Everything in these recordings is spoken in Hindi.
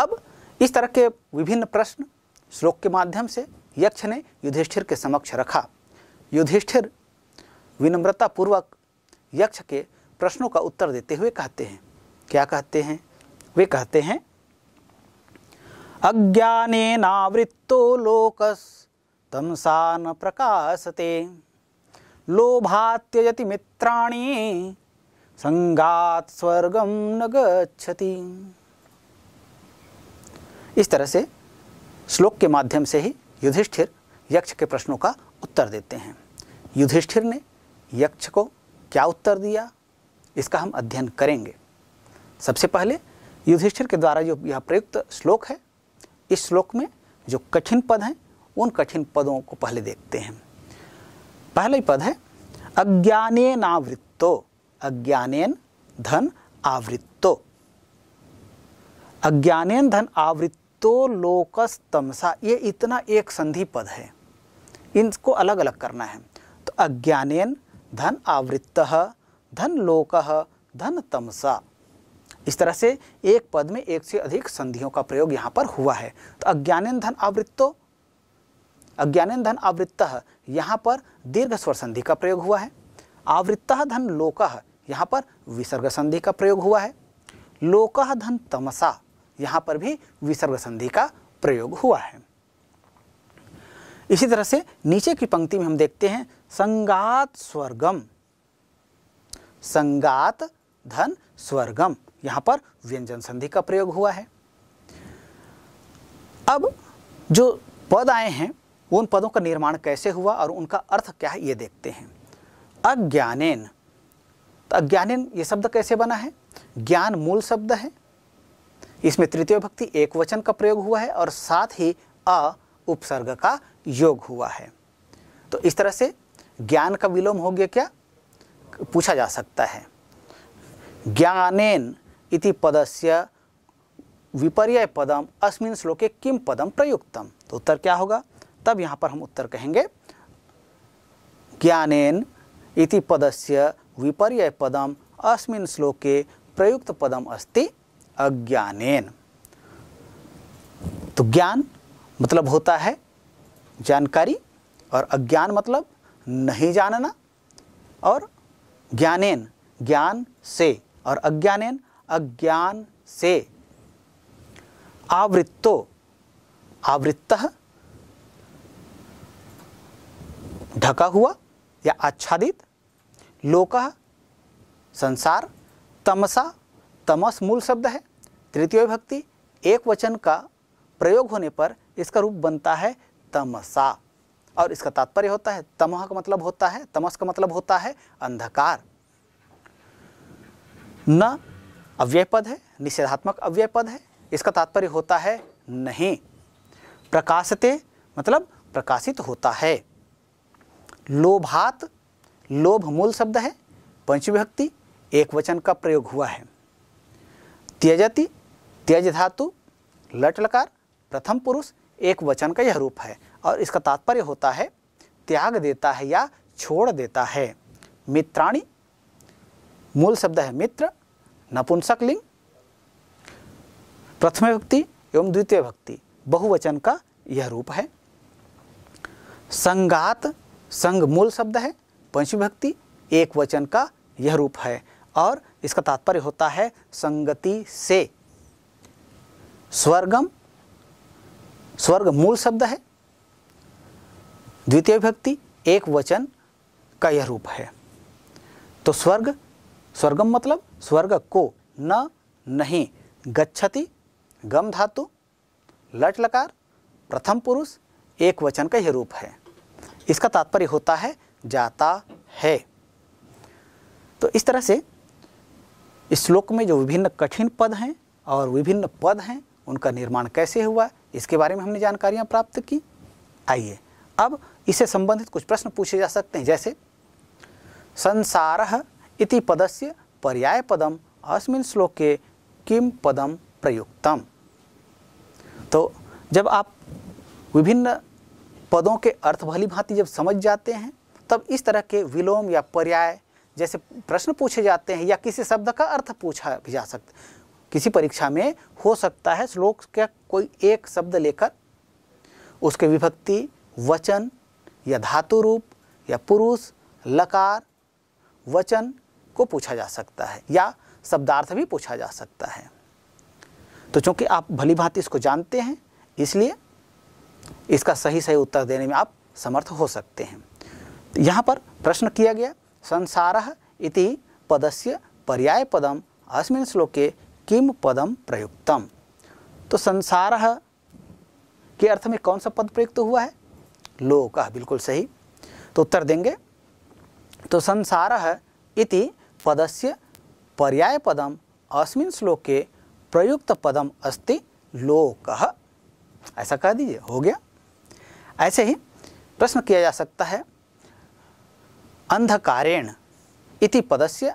अब इस तरह के विभिन्न प्रश्न श्लोक के माध्यम से यक्ष ने युधिष्ठिर के समक्ष रखा युधिष्ठिर विनम्रता पूर्वक यक्ष के प्रश्नों का उत्तर देते हुए कहते हैं क्या कहते हैं वे कहते हैं नावृत्तो लोकस तमसान प्रकाशते लोभात्यजति मित्राणि संगात स्वर्गम न गच्छति इस तरह से श्लोक के माध्यम से ही युधिष्ठिर यक्ष के प्रश्नों का उत्तर देते हैं युधिष्ठिर ने यक्ष को क्या उत्तर दिया इसका हम अध्ययन करेंगे सबसे पहले युधिष्ठिर के द्वारा जो यह प्रयुक्त श्लोक है इस श्लोक में जो कठिन पद हैं उन कठिन पदों को पहले देखते हैं पहला ही पद है अज्ञानेनावृत्तो अज्ञानेन धन आवृत्तो अज्ञानेन धन आवृत्तो लोकस तमसा ये इतना एक संधि पद है इनको अलग अलग करना है तो अज्ञानेन धन आवृत्त धन लोक धन तमसा इस तरह से एक पद में एक से अधिक संधियों का प्रयोग यहाँ पर हुआ है तो अज्ञानेन धन आवृत्तो अज्ञानेन धन आवृत्त यहाँ पर दीर्घ स्वर संधि का प्रयोग हुआ है आवृत्त धन लोक यहाँ पर विसर्ग संधि का प्रयोग हुआ है लोक धन तमसा यहाँ पर भी विसर्ग संधि का प्रयोग हुआ है इसी तरह से नीचे की पंक्ति में हम देखते हैं संगात स्वर्गम संगात धन स्वर्गम यहाँ पर व्यंजन संधि का प्रयोग हुआ है अब जो पद आए हैं उन पदों का निर्माण कैसे हुआ और उनका अर्थ क्या है ये देखते हैं अज्ञानेन तो अज्ञानेन ये शब्द कैसे बना है ज्ञान मूल शब्द है इसमें तृतीय भक्ति एक वचन का प्रयोग हुआ है और साथ ही अ उपसर्ग का योग हुआ है तो इस तरह से ज्ञान का विलोम हो गया क्या पूछा जा सकता है ज्ञानेन इति पदस्य विपर्य पदम अस्मिन श्लोके किम पदम प्रयुक्तम तो उत्तर क्या होगा तब यहाँ पर हम उत्तर कहेंगे ज्ञानेन इति पदस्य विपर्य पदम अस्मिन श्लोके प्रयुक्त पदम अस्ति अज्ञानेन तो ज्ञान मतलब होता है जानकारी और अज्ञान मतलब नहीं जानना और ज्ञानेन ज्ञान से और अज्ञानेन अज्ञान से आवृत्तो आवृत्त ढका हुआ या आच्छादित लोक संसार तमसा तमस मूल शब्द है तृतीय विभक्ति एक वचन का प्रयोग होने पर इसका रूप बनता है तमसा और इसका तात्पर्य होता है तमह का मतलब होता है तमस का मतलब होता है अंधकार न अव्यय पद है निषेधात्मक अव्यय पद है इसका तात्पर्य होता है नहीं प्रकाशते मतलब प्रकाशित होता है लोभात लोभ मूल शब्द है पंचविभक्ति एक वचन का प्रयोग हुआ है त्यजति त्यज धातु लट लकार प्रथम पुरुष एक वचन का यह रूप है और इसका तात्पर्य होता है त्याग देता है या छोड़ देता है मित्राणी मूल शब्द है मित्र नपुंसक लिंग प्रथम भक्ति एवं द्वितीय भक्ति बहुवचन का यह रूप है संगात संग मूल शब्द है पंचमी भक्ति एक वचन का यह रूप है और इसका तात्पर्य होता है संगति से स्वर्गम स्वर्ग मूल शब्द है द्वितीय व्यक्ति एक वचन का यह रूप है तो स्वर्ग स्वर्गम मतलब स्वर्ग को न नहीं गच्छति गम धातु लट लकार प्रथम पुरुष एक वचन का यह रूप है इसका तात्पर्य होता है जाता है तो इस तरह से इस श्लोक में जो विभिन्न कठिन पद हैं और विभिन्न पद हैं उनका निर्माण कैसे हुआ इसके बारे में हमने जानकारियाँ प्राप्त की आइए अब इससे संबंधित कुछ प्रश्न पूछे जा सकते हैं जैसे संसार इति पदस्य पर्याय पदम अस्मिन श्लोक के किम पदम प्रयुक्तम तो जब आप विभिन्न पदों के अर्थ भली भांति जब समझ जाते हैं तब इस तरह के विलोम या पर्याय जैसे प्रश्न पूछे जाते हैं या किसी शब्द का अर्थ पूछा भी जा सकता किसी परीक्षा में हो सकता है श्लोक का कोई एक शब्द लेकर उसके विभक्ति वचन या धातु रूप या पुरुष लकार वचन को पूछा जा सकता है या शब्दार्थ भी पूछा जा सकता है तो चूंकि आप भली भांति इसको जानते हैं इसलिए इसका सही सही उत्तर देने में आप समर्थ हो सकते हैं यहाँ पर प्रश्न किया गया संसारः से पर्याय पदम अस्लोके किम पदम प्रयुक्तम तो संसार के अर्थ में कौन सा पद प्रयुक्त हुआ है लोक बिल्कुल सही तो उत्तर देंगे तो संसार इति पदस्य पर्याय पदम अस्मिन श्लोके प्रयुक्त पदम अस्ति लोक ऐसा कह दीजिए हो गया ऐसे ही प्रश्न किया जा सकता है अंधकारेण इति पदस्य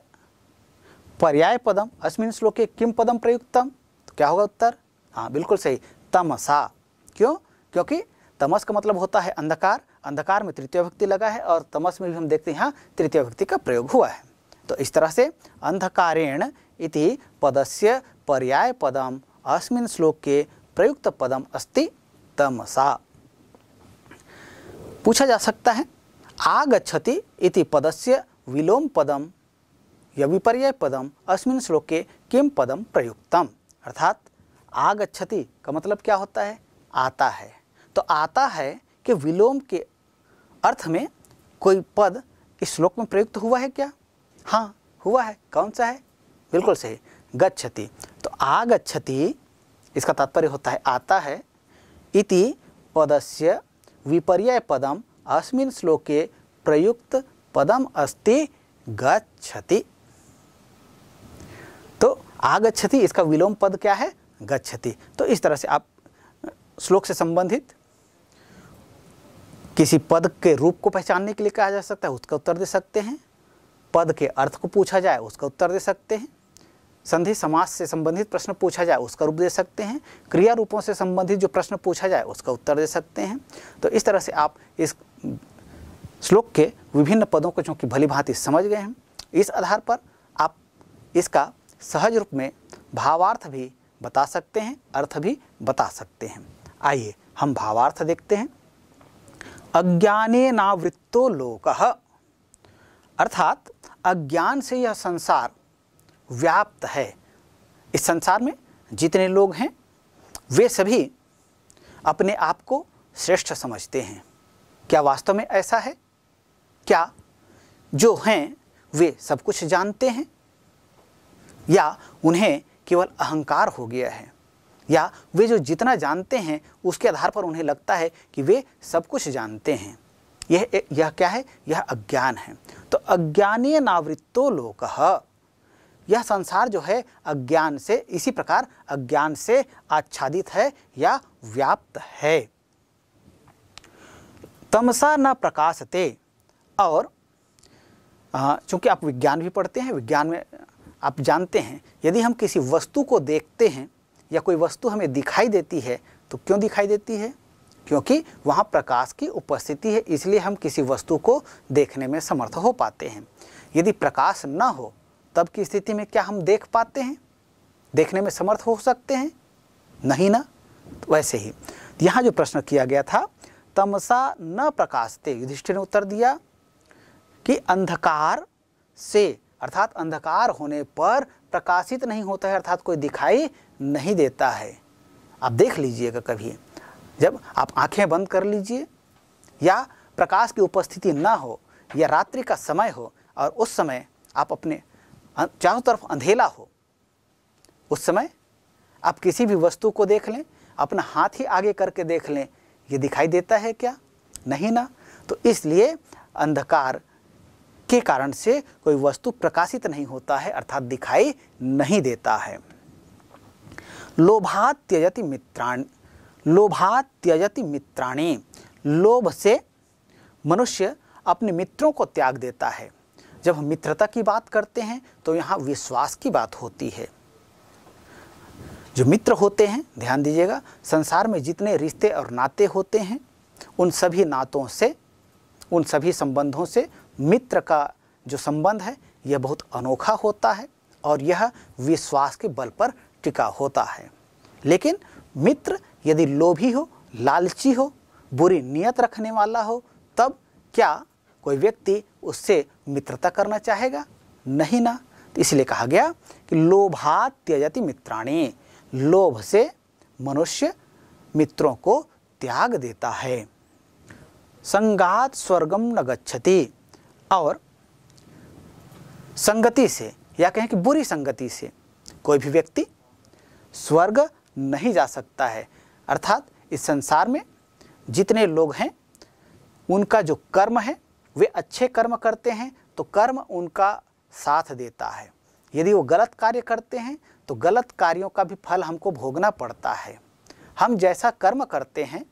पर्याय पदम अस्मिन श्लोके किम पदम प्रयुक्तम तो क्या होगा उत्तर हाँ बिल्कुल सही तमसा क्यों क्योंकि तमस का मतलब होता है अंधकार अंधकार में तृतीय भक्ति लगा है और तमस में भी हम देखते हैं यहाँ तृतीय भक्ति का प्रयोग हुआ है तो इस तरह से अंधकारेण इति पदस्य पर्याय पदम अस्मिन श्लोक के प्रयुक्त पदम अस्ति तमसा पूछा जा सकता है आगछति इति पदस्य विलोम पदम या विपर्य पदम अस्मिन् श्लोके किम पदम प्रयुक्तम अर्थात आगछति का मतलब क्या होता है आता है तो आता है कि विलोम के अर्थ में कोई पद इस श्लोक में प्रयुक्त हुआ है क्या हाँ हुआ है कौन सा है बिल्कुल सही गच्छति तो आगछति इसका तात्पर्य होता है आता है इति पदस्य विपर्य पदम अस्मिन् श्लोके पदम अस्ति गच्छति तो आगच्छति इसका विलोम पद क्या है गच्छति तो इस तरह से आप श्लोक से संबंधित किसी पद के रूप को पहचानने के लिए कहा जा सकता है उसका उत्तर दे सकते हैं पद के अर्थ को पूछा जाए उसका उत्तर दे सकते हैं संधि समास से संबंधित प्रश्न पूछा जाए उसका रूप दे सकते हैं क्रिया रूपों से संबंधित जो प्रश्न पूछा जाए उसका उत्तर दे सकते हैं तो इस तरह से आप इस श्लोक के विभिन्न पदों को चूँकि भली भांति समझ गए हैं इस आधार पर आप इसका सहज रूप में भावार्थ भी बता सकते हैं अर्थ भी बता सकते हैं आइए हम भावार्थ देखते हैं अज्ञाने नावृत्तो लोक अर्थात अज्ञान से यह संसार व्याप्त है इस संसार में जितने लोग हैं वे सभी अपने आप को श्रेष्ठ समझते हैं क्या वास्तव में ऐसा है क्या जो हैं वे सब कुछ जानते हैं या उन्हें केवल अहंकार हो गया है या वे जो जितना जानते हैं उसके आधार पर उन्हें लगता है कि वे सब कुछ जानते हैं यह यह क्या है यह अज्ञान है तो अज्ञानीय नावृत्तो लोक यह संसार जो है अज्ञान से इसी प्रकार अज्ञान से आच्छादित है या व्याप्त है तमसा न प्रकाशते और चूंकि आप विज्ञान भी पढ़ते हैं विज्ञान में आप जानते हैं यदि हम किसी वस्तु को देखते हैं या कोई वस्तु हमें दिखाई देती है तो क्यों दिखाई देती है क्योंकि वहाँ प्रकाश की उपस्थिति है इसलिए हम किसी वस्तु को देखने में समर्थ हो पाते हैं यदि प्रकाश न हो तब की स्थिति में क्या हम देख पाते हैं देखने में समर्थ हो सकते हैं नहीं ना तो वैसे ही यहाँ जो प्रश्न किया गया था तमसा न प्रकाशते युधिष्ठिर ने उत्तर दिया कि अंधकार से अर्थात अंधकार होने पर प्रकाशित नहीं होता है अर्थात कोई दिखाई नहीं देता है आप देख लीजिएगा कभी जब आप आंखें बंद कर लीजिए या प्रकाश की उपस्थिति ना हो या रात्रि का समय हो और उस समय आप अपने अं-, चारों तरफ अंधेला हो उस समय आप किसी भी वस्तु को देख लें अपना हाथ ही आगे करके देख लें ये दिखाई देता है क्या नहीं ना तो इसलिए अंधकार के कारण से कोई वस्तु प्रकाशित नहीं होता है अर्थात दिखाई नहीं देता है लोभात त्यजति मित्राण लोभात त्यजति मित्राणी लोभ से मनुष्य अपने मित्रों को त्याग देता है जब हम मित्रता की बात करते हैं तो यहाँ विश्वास की बात होती है जो मित्र होते हैं ध्यान दीजिएगा संसार में जितने रिश्ते और नाते होते हैं उन सभी नातों से उन सभी संबंधों से मित्र का जो संबंध है यह बहुत अनोखा होता है और यह विश्वास के बल पर टिका होता है लेकिन मित्र यदि लोभी हो लालची हो बुरी नियत रखने वाला हो तब क्या कोई व्यक्ति उससे मित्रता करना चाहेगा नहीं ना तो इसलिए कहा गया कि लोभा त्यजति मित्राणी लोभ से मनुष्य मित्रों को त्याग देता है संगात स्वर्गम न गच्छति और संगति से या कहें कि बुरी संगति से कोई भी व्यक्ति स्वर्ग नहीं जा सकता है अर्थात इस संसार में जितने लोग हैं उनका जो कर्म है वे अच्छे कर्म करते हैं तो कर्म उनका साथ देता है यदि वो गलत कार्य करते हैं तो गलत कार्यों का भी फल हमको भोगना पड़ता है हम जैसा कर्म करते हैं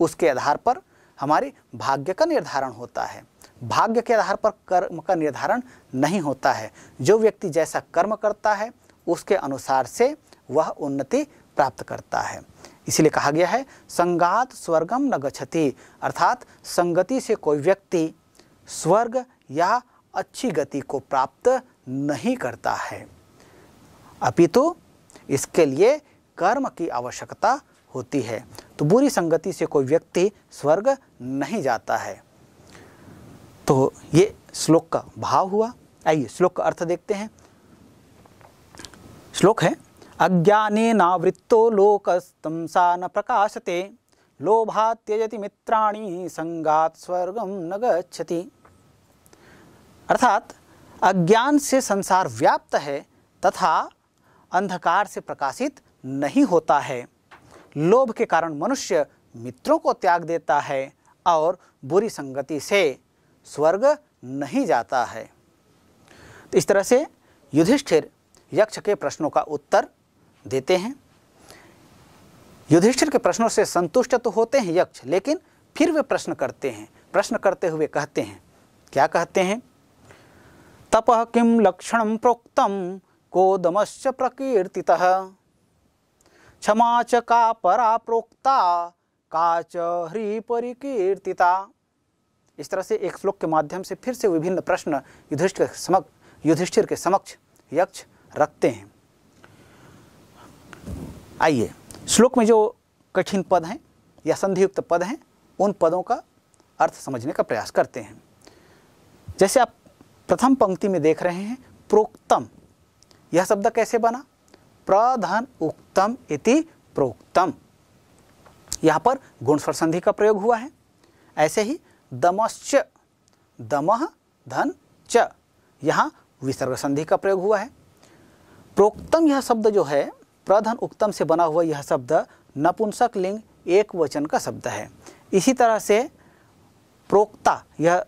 उसके आधार पर हमारे भाग्य का निर्धारण होता है भाग्य के आधार पर कर्म का निर्धारण नहीं होता है जो व्यक्ति जैसा कर्म करता है उसके अनुसार से वह उन्नति प्राप्त करता है इसलिए कहा गया है संगात स्वर्गम न गछति अर्थात संगति से कोई व्यक्ति स्वर्ग या अच्छी गति को प्राप्त नहीं करता है अपितु इसके लिए कर्म की आवश्यकता होती है तो बुरी संगति से कोई व्यक्ति स्वर्ग नहीं जाता है तो ये श्लोक का भाव हुआ आइए श्लोक का अर्थ देखते हैं श्लोक है अज्ञाने नावृत्तो लोक सा न प्रकाशते लोभा त्यजति मित्राणी संगात स्वर्गम न गच्छति अर्थात अज्ञान से संसार व्याप्त है तथा अंधकार से प्रकाशित नहीं होता है लोभ के कारण मनुष्य मित्रों को त्याग देता है और बुरी संगति से स्वर्ग नहीं जाता है तो इस तरह से युधिष्ठिर यक्ष के प्रश्नों का उत्तर देते हैं युधिष्ठिर के प्रश्नों से संतुष्ट तो होते हैं यक्ष लेकिन फिर वे प्रश्न करते हैं प्रश्न करते हुए कहते हैं क्या कहते हैं तप किम लक्षण प्रोक्तम कोदमश्च प्रकीर्तितः क्षमा च का परा प्रोक्ता का च ह्री इस तरह से एक श्लोक के माध्यम से फिर से विभिन्न प्रश्न युधिष्ठिर के समक्ष युधिष्ठिर के समक्ष यक्ष रखते हैं आइए श्लोक में जो कठिन पद हैं या संधियुक्त पद हैं उन पदों का अर्थ समझने का प्रयास करते हैं जैसे आप प्रथम पंक्ति में देख रहे हैं प्रोक्तम यह शब्द कैसे बना प्रधन उक्तम इति प्रोक्तम यहाँ पर गुणस्वर संधि का प्रयोग हुआ है ऐसे ही दमश्च दमह धन च यहाँ विसर्ग संधि का प्रयोग हुआ है प्रोक्तम यह शब्द जो है प्रधन उक्तम से बना हुआ यह शब्द नपुंसक लिंग एक वचन का शब्द है इसी तरह से प्रोक्ता यह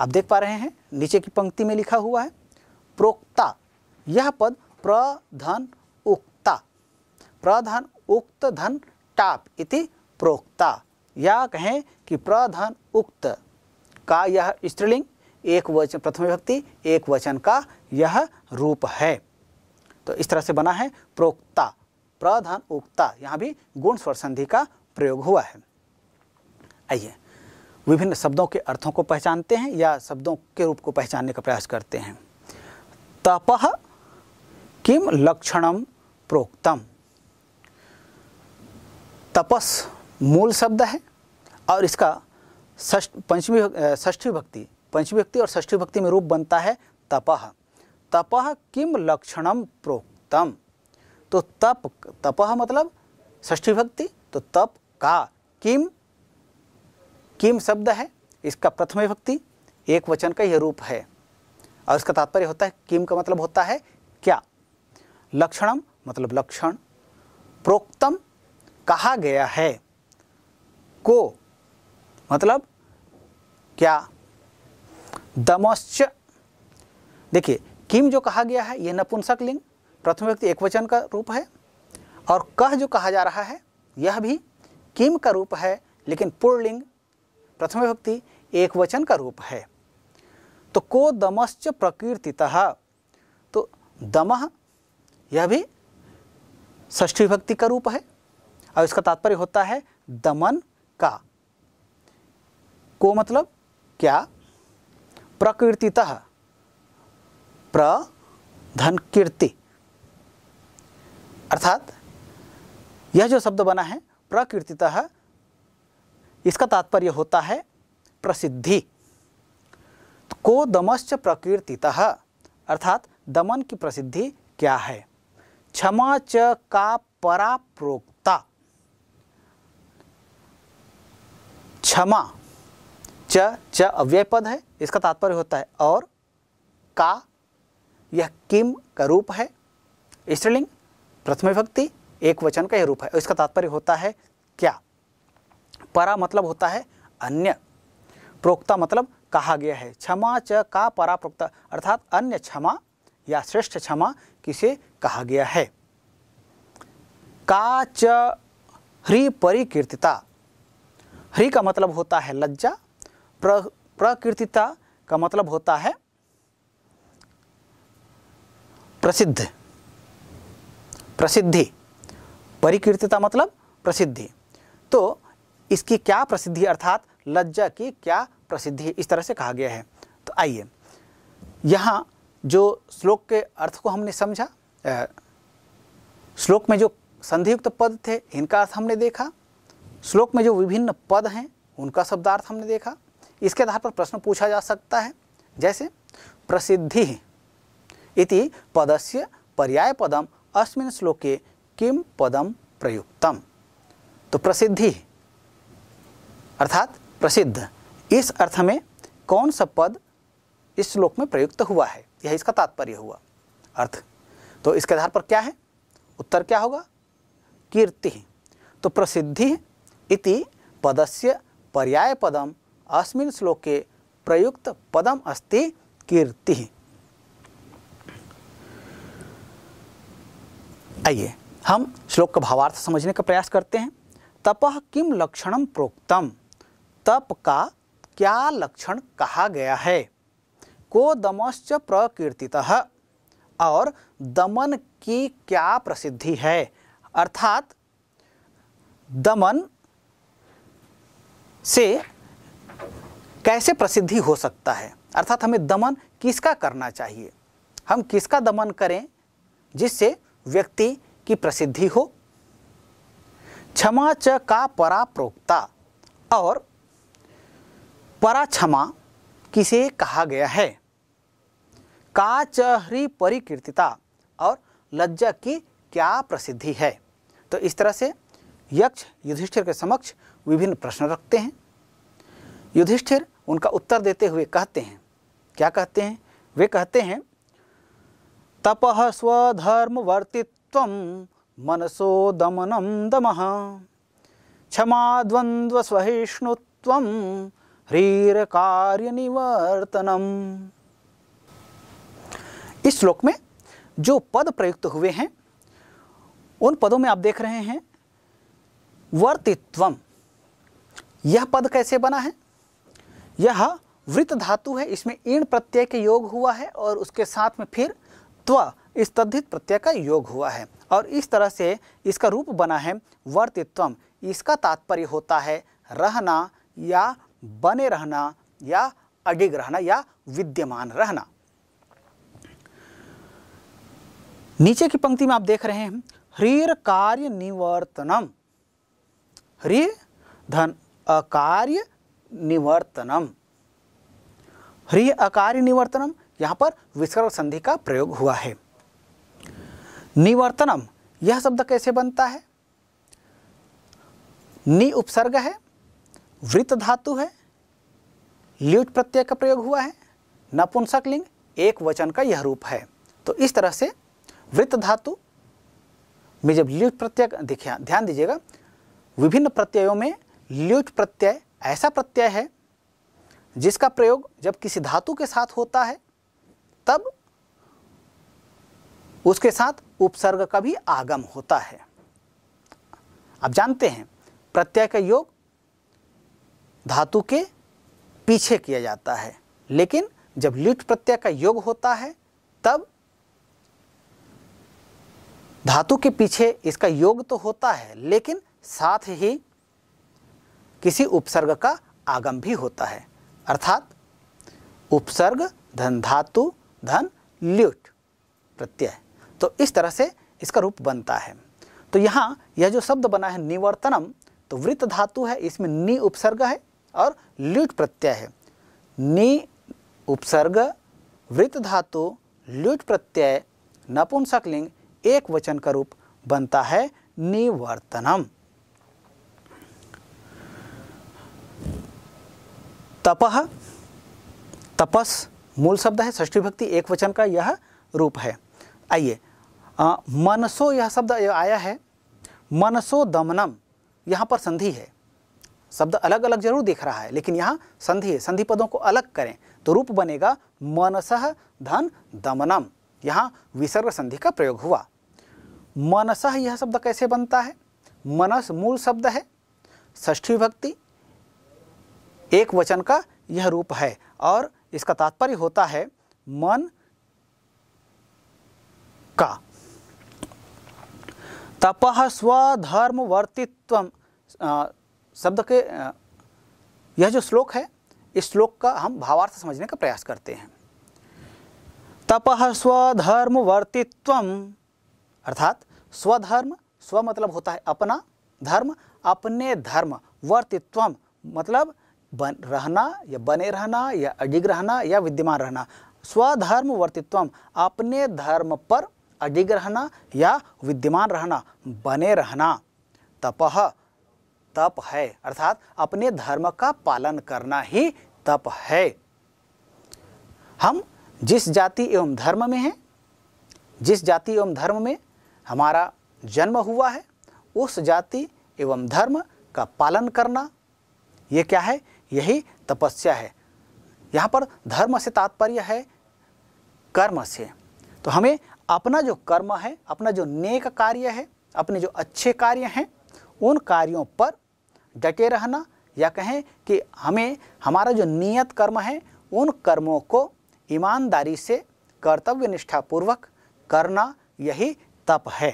आप देख पा रहे हैं नीचे की पंक्ति में लिखा हुआ है प्रोक्ता यह पद प्रधन उक्ता प्रधन उक्त धन टाप इति प्रोक्ता या कहें कि प्रधन उक्त का यह स्त्रीलिंग एक वचन प्रथम व्यक्ति एक वचन का यह रूप है तो इस तरह से बना है प्रोक्ता प्रधान उक्ता यहाँ भी गुण स्वर संधि का प्रयोग हुआ है आइए विभिन्न शब्दों के अर्थों को पहचानते हैं या शब्दों के रूप को पहचानने का प्रयास करते हैं तपह किम लक्षणम प्रोक्तम तपस मूल शब्द है और इसका पंचमी षष्ठी भक्ति पंचमी भक्ति और षष्ठी भक्ति में रूप बनता है तपह तपह किम लक्षणम प्रोक्तम तो तप तपह मतलब षष्ठी भक्ति तो तप का किम किम शब्द है इसका प्रथम भक्ति एक वचन का यह रूप है और इसका तात्पर्य होता है किम का मतलब होता है क्या लक्षणम मतलब लक्षण प्रोक्तम कहा गया है को मतलब क्या दमश्च देखिए किम जो कहा गया है यह नपुंसक लिंग प्रथम व्यक्ति एक वचन का रूप है और कह जो कहा जा रहा है यह भी किम का रूप है लेकिन पूर्णलिंग प्रथम व्यक्ति एक वचन का रूप है तो को दमश्च प्रकृति तो दमह यह भी ष्ठी विभक्ति का रूप है और इसका तात्पर्य होता है दमन का को मतलब क्या प्रकृति प्र धन कीर्ति अर्थात यह जो शब्द बना है प्रकृति इसका तात्पर्य होता है प्रसिद्धि को दमश्च प्रकीर्तितः अर्थात दमन की प्रसिद्धि क्या है क्षमा च का परा प्रोक्ता क्षमा च च अव्यय पद है इसका तात्पर्य होता है और का यह किम का रूप है स्त्रीलिंग प्रथम विभक्ति एक वचन का यह रूप है इसका तात्पर्य होता है क्या परा मतलब होता है अन्य प्रोक्ता मतलब कहा गया है क्षमा च का परा प्रोक्ता अर्थात अन्य क्षमा या श्रेष्ठ क्षमा किसे कहा गया है का च हृ परिकीर्तिता का मतलब होता है लज्जा प्र प्रकीर्तिता का मतलब होता है प्रसिद्ध प्रसिद्धि परिकीर्तिता मतलब प्रसिद्धि तो इसकी क्या प्रसिद्धि अर्थात लज्जा की क्या प्रसिद्धि इस तरह से कहा गया है तो आइए यहाँ जो श्लोक के अर्थ को हमने समझा श्लोक में जो संधियुक्त पद थे इनका अर्थ हमने देखा श्लोक में जो विभिन्न पद हैं उनका शब्दार्थ हमने देखा इसके आधार पर प्रश्न पूछा जा सकता है जैसे प्रसिद्धि इति पदस्य पर्याय पदम अस्मिन श्लोके किम पदम प्रयुक्तम तो प्रसिद्धि अर्थात प्रसिद्ध इस अर्थ में कौन सा पद इस श्लोक में प्रयुक्त हुआ है यह इसका तात्पर्य हुआ अर्थ तो इसके आधार पर क्या है उत्तर क्या होगा कीर्ति तो प्रसिद्धि इति पदस्य पर्याय पदम अस्मिन श्लोके प्रयुक्त पदम अस्ति कीर्ति आइए हम श्लोक का भावार्थ समझने का प्रयास करते हैं तप किम लक्षणम प्रोक्तम तप का क्या लक्षण कहा गया है को दमश्च प्रकीर्ति और दमन की क्या प्रसिद्धि है अर्थात दमन से कैसे प्रसिद्धि हो सकता है अर्थात हमें दमन किसका करना चाहिए हम किसका दमन करें जिससे व्यक्ति की प्रसिद्धि हो क्षमा च का परा प्रोक्ता और पराक्षमा किसे कहा गया है का चहरी परिकीर्तिता और लज्जा की क्या प्रसिद्धि है तो इस तरह से यक्ष युधिष्ठिर के समक्ष विभिन्न प्रश्न रखते हैं युधिष्ठिर उनका उत्तर देते हुए कहते हैं क्या कहते हैं वे कहते हैं तपह स्वधर्म वर्तित्व मनसो दमनम दम क्षमा द्वंद्व सहिष्णुत्व ह्रीर कार्य निवर्तनम इस श्लोक में जो पद प्रयुक्त हुए हैं उन पदों में आप देख रहे हैं वर्तित्वम यह पद कैसे बना है यह वृत धातु है इसमें ईण प्रत्यय के योग हुआ है और उसके साथ में फिर त्व इस तद्धित प्रत्यय का योग हुआ है और इस तरह से इसका रूप बना है वर्तित्वम इसका तात्पर्य होता है रहना या बने रहना या अडिग रहना या विद्यमान रहना नीचे की पंक्ति में आप देख रहे हैं ह्रीर कार्य निवर्तनम ह्री धन अकार्य निवर्तनम ह्री अकार्य निवर्तनम यहां पर विसर्ग संधि का प्रयोग हुआ है निवर्तनम यह शब्द कैसे बनता है नि उपसर्ग है वृत्त धातु है ल्यूट प्रत्यय का प्रयोग हुआ है नपुंसक लिंग एक वचन का यह रूप है तो इस तरह से वृत्त धातु में जब ल्यूट प्रत्यय देखिए हाँ, ध्यान दीजिएगा विभिन्न प्रत्ययों में ल्यूट प्रत्यय ऐसा प्रत्यय है जिसका प्रयोग जब किसी धातु के साथ होता है तब उसके साथ उपसर्ग का भी आगम होता है आप जानते हैं प्रत्यय का योग धातु के पीछे किया जाता है लेकिन जब ल्यूट प्रत्यय का योग होता है तब धातु के पीछे इसका योग तो होता है लेकिन साथ ही किसी उपसर्ग का आगम भी होता है अर्थात उपसर्ग धन धातु धन ल्युट प्रत्यय तो इस तरह से इसका रूप बनता है तो यहाँ यह जो शब्द बना है निवर्तनम तो वृत्त धातु है इसमें नि उपसर्ग है और ल्युट प्रत्यय है नि उपसर्ग वृत्त धातु ल्युट प्रत्यय नपुंसकलिंग एक वचन का रूप बनता है निवर्तनम तपह तपस मूल शब्द है षष्ठी भक्ति एक वचन का यह रूप है आइए मनसो यह शब्द आया है मनसो दमनम यहाँ पर संधि है शब्द अलग अलग जरूर दिख रहा है लेकिन यहाँ संधि है संधि पदों को अलग करें तो रूप बनेगा मनसह धन दमनम यहाँ विसर्ग संधि का प्रयोग हुआ मनस यह शब्द कैसे बनता है मनस मूल शब्द है ष्ठी भक्ति एक वचन का यह रूप है और इसका तात्पर्य होता है मन का तपह स्वधर्मवर्तित्व शब्द के यह जो श्लोक है इस श्लोक का हम भावार्थ समझने का प्रयास करते हैं तपह स्वधर्मवर्तित्व अर्थात स्वधर्म स्व मतलब होता है अपना धर्म अपने धर्म वर्तित्व मतलब बन रहना या बने रहना या अडिग रहना या विद्यमान रहना स्वधर्म वर्तित्व अपने धर्म पर अडिग रहना या विद्यमान रहना बने रहना तप तप है अर्थात अपने धर्म का पालन करना ही तप है हम जिस जाति एवं धर्म में हैं जिस जाति एवं धर्म में हमारा जन्म हुआ है उस जाति एवं धर्म का पालन करना ये क्या है यही तपस्या है यहाँ पर धर्म से तात्पर्य है कर्म से तो हमें अपना जो कर्म है अपना जो नेक कार्य है अपने जो अच्छे कार्य हैं उन कार्यों पर डटे रहना या कहें कि हमें हमारा जो नियत कर्म है उन कर्मों को ईमानदारी से कर्तव्य निष्ठापूर्वक करना यही तप है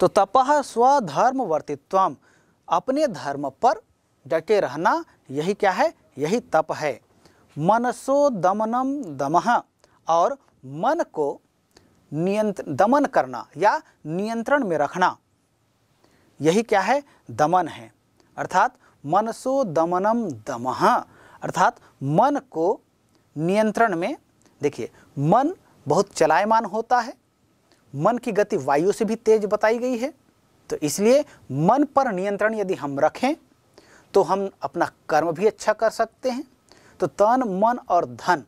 तो तप स्वधर्म वर्तित्व अपने धर्म पर डटे रहना यही क्या है यही तप है मनसो दमनम दमह और मन को नियंत्र दमन करना या नियंत्रण में रखना यही क्या है दमन है अर्थात मनसो दमनम दमह अर्थात मन को नियंत्रण में देखिए मन बहुत चलायमान होता है मन की गति वायु से भी तेज बताई गई है तो इसलिए मन पर नियंत्रण यदि हम रखें तो हम अपना कर्म भी अच्छा कर सकते हैं तो तन मन और धन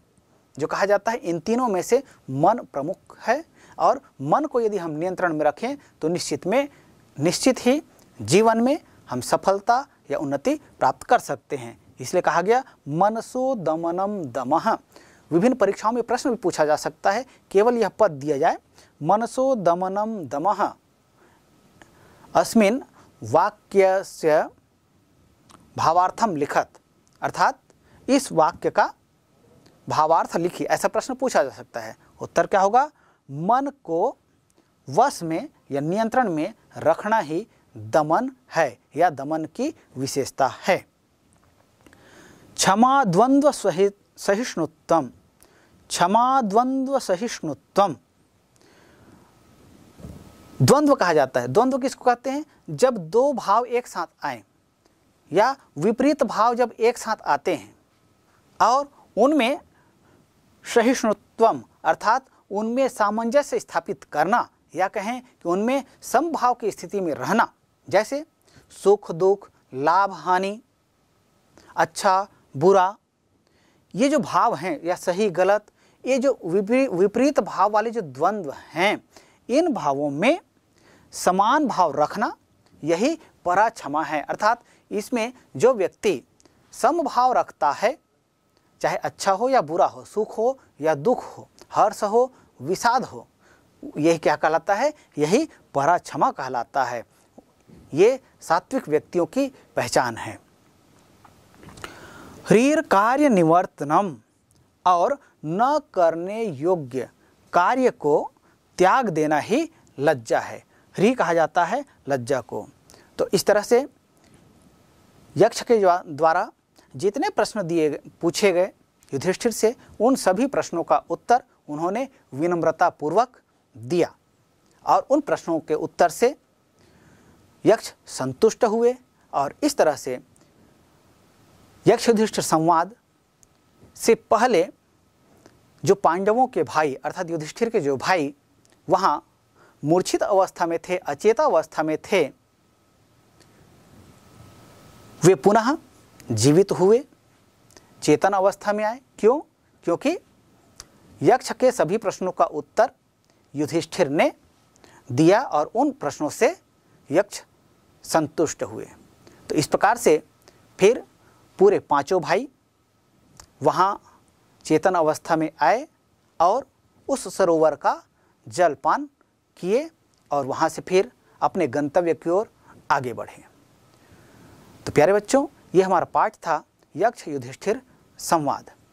जो कहा जाता है इन तीनों में से मन प्रमुख है और मन को यदि हम नियंत्रण में रखें तो निश्चित में निश्चित ही जीवन में हम सफलता या उन्नति प्राप्त कर सकते हैं इसलिए कहा गया मनसो दमनम दमह विभिन्न परीक्षाओं में प्रश्न भी पूछा जा सकता है केवल यह पद दिया जाए मनसो दमनम दमः अस्मिन् वाक्यस्य भावार्थम लिखत अर्थात इस वाक्य का भावार्थ लिखी ऐसा प्रश्न पूछा जा सकता है उत्तर क्या होगा मन को वश में या नियंत्रण में रखना ही दमन है या दमन की विशेषता है क्षमा द्वंद्व सहित सहिष्णुत्व क्षमा द्वंद्व सहिष्णुत्व द्वंद्व कहा जाता है द्वंद्व किसको कहते हैं जब दो भाव एक साथ आए या विपरीत भाव जब एक साथ आते हैं और उनमें सहिष्णुत्वम अर्थात उनमें सामंजस्य स्थापित करना या कहें कि उनमें समभाव की स्थिति में रहना जैसे सुख दुख लाभ हानि अच्छा बुरा ये जो भाव हैं या सही गलत ये जो विपरीत भाव वाले जो द्वंद्व हैं इन भावों में समान भाव रखना यही परा क्षमा है अर्थात इसमें जो व्यक्ति समभाव रखता है चाहे अच्छा हो या बुरा हो सुख हो या दुख हो हर्ष हो विषाद हो यही क्या कहलाता है यही परा क्षमा कहलाता है ये सात्विक व्यक्तियों की पहचान है ह्रीर कार्य निवर्तनम और न करने योग्य कार्य को त्याग देना ही लज्जा है ह्री कहा जाता है लज्जा को तो इस तरह से यक्ष के द्वारा जितने प्रश्न दिए पूछे गए युधिष्ठिर से उन सभी प्रश्नों का उत्तर उन्होंने विनम्रतापूर्वक दिया और उन प्रश्नों के उत्तर से यक्ष संतुष्ट हुए और इस तरह से यक्ष युधिष्ठिर संवाद से पहले जो पांडवों के भाई अर्थात युधिष्ठिर के जो भाई वहाँ मूर्छित अवस्था में थे अचेता अवस्था में थे वे पुनः जीवित हुए चेतन अवस्था में आए क्यों क्योंकि यक्ष के सभी प्रश्नों का उत्तर युधिष्ठिर ने दिया और उन प्रश्नों से यक्ष संतुष्ट हुए तो इस प्रकार से फिर पूरे पांचों भाई वहाँ चेतन अवस्था में आए और उस सरोवर का जलपान किए और वहाँ से फिर अपने गंतव्य की ओर आगे बढ़े तो प्यारे बच्चों ये हमारा पाठ था यक्ष युधिष्ठिर संवाद